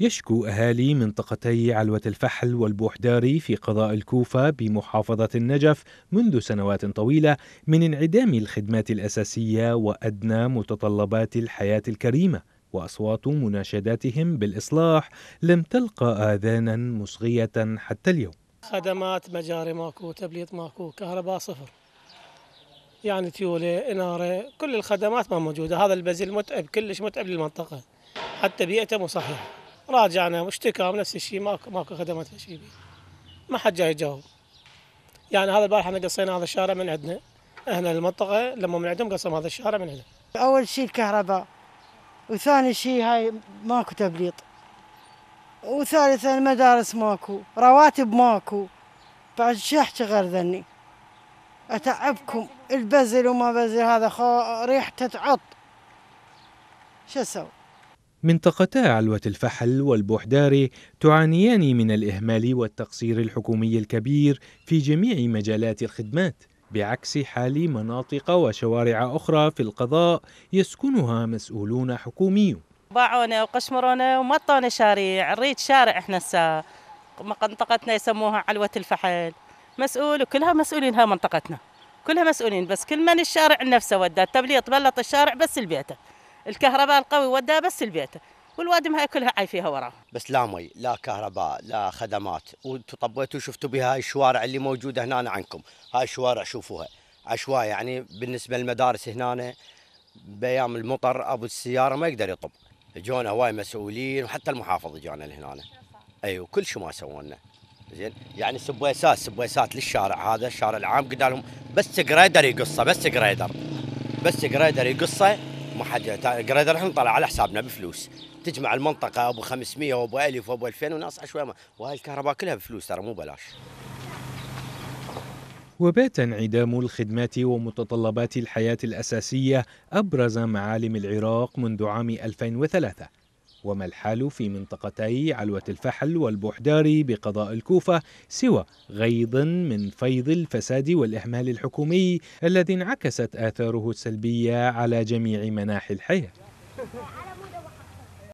يشكو أهالي منطقتي علوة الفحل والبوحداري في قضاء الكوفة بمحافظة النجف منذ سنوات طويلة من انعدام الخدمات الأساسية وأدنى متطلبات الحياة الكريمة وأصوات مناشداتهم بالإصلاح لم تلقى آذانا مصغية حتى اليوم خدمات مجاري ماكو تبليط ماكو كهرباء صفر يعني تيولة إنارة كل الخدمات ما موجودة هذا البزل متعب كلش متعب للمنطقة حتى بيئته مو صحيحة راجعنا واشتكى نفس الشيء ماكو ماكو خدمات شيء ما حد جاي يجاوب يعني هذا البارحة احنا قصينا هذا الشارع من عندنا اهل المنطقة لما من عندهم قصم هذا الشارع من عندنا أول شيء الكهرباء وثاني شيء هاي ماكو تبليط وثالثا المدارس ماكو رواتب ماكو بعد شو احكي غير ذني اتعبكم البزل وما بزل هذا خو ريحته تعط شو اسوي منطقتا علوة الفحل والبحداري تعانيان من الإهمال والتقصير الحكومي الكبير في جميع مجالات الخدمات بعكس حال مناطق وشوارع أخرى في القضاء يسكنها مسؤولون حكوميون باعونا وقشمرونا ومطونا شاريع ريت شارع احنا سا. منطقتنا يسموها علوة الفحل مسؤول وكلها مسؤولين ها منطقتنا كلها مسؤولين بس كل من الشارع نفسه وداه التبليط طيب بلط الشارع بس لبيته الكهرباء القوي وداه بس لبيته والوادم هاي كلها عايفيها وراه بس لا مي لا كهرباء لا خدمات وانتم طبيتوا شفتوا بها الشوارع اللي موجوده هنا عنكم هاي الشوارع شوفوها عشوائي يعني بالنسبه للمدارس هنا بايام المطر ابو السياره ما يقدر يطب جونا هواي مسؤولين وحتى المحافظ جانا لهنا ايوه كل شيء ما سووا زين يعني سبويسات سبويسات للشارع هذا الشارع العام قلنا لهم بس جريدر يقصه بس جريدر بس جريدر يقصه ما حد جريدر احنا طلع على حسابنا بفلوس تجمع المنطقه ابو 500 وابو 1000 وابو 2000 وناس عشوائيه وهاي الكهرباء كلها بفلوس ترى مو بلاش وبات انعدام الخدمات ومتطلبات الحياة الأساسية أبرز معالم العراق منذ عام 2003 وما الحال في منطقتي علوة الفحل والبحدار بقضاء الكوفة سوى غيض من فيض الفساد والإهمال الحكومي الذي انعكست آثاره السلبية على جميع مناحي الحياة